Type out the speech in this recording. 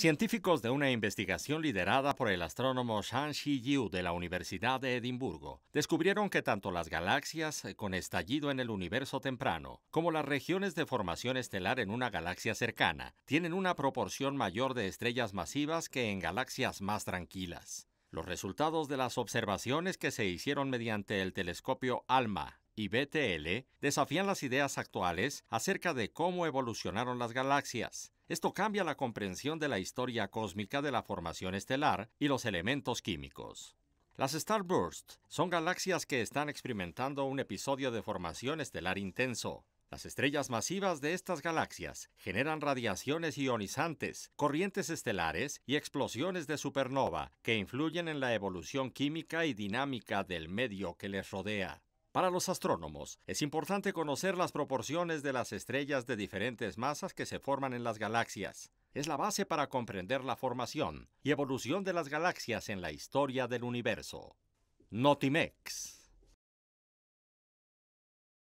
Científicos de una investigación liderada por el astrónomo Shan Shi Yu de la Universidad de Edimburgo descubrieron que tanto las galaxias eh, con estallido en el universo temprano como las regiones de formación estelar en una galaxia cercana tienen una proporción mayor de estrellas masivas que en galaxias más tranquilas. Los resultados de las observaciones que se hicieron mediante el telescopio ALMA y BTL desafían las ideas actuales acerca de cómo evolucionaron las galaxias esto cambia la comprensión de la historia cósmica de la formación estelar y los elementos químicos. Las starbursts son galaxias que están experimentando un episodio de formación estelar intenso. Las estrellas masivas de estas galaxias generan radiaciones ionizantes, corrientes estelares y explosiones de supernova que influyen en la evolución química y dinámica del medio que les rodea. Para los astrónomos, es importante conocer las proporciones de las estrellas de diferentes masas que se forman en las galaxias. Es la base para comprender la formación y evolución de las galaxias en la historia del universo. Notimex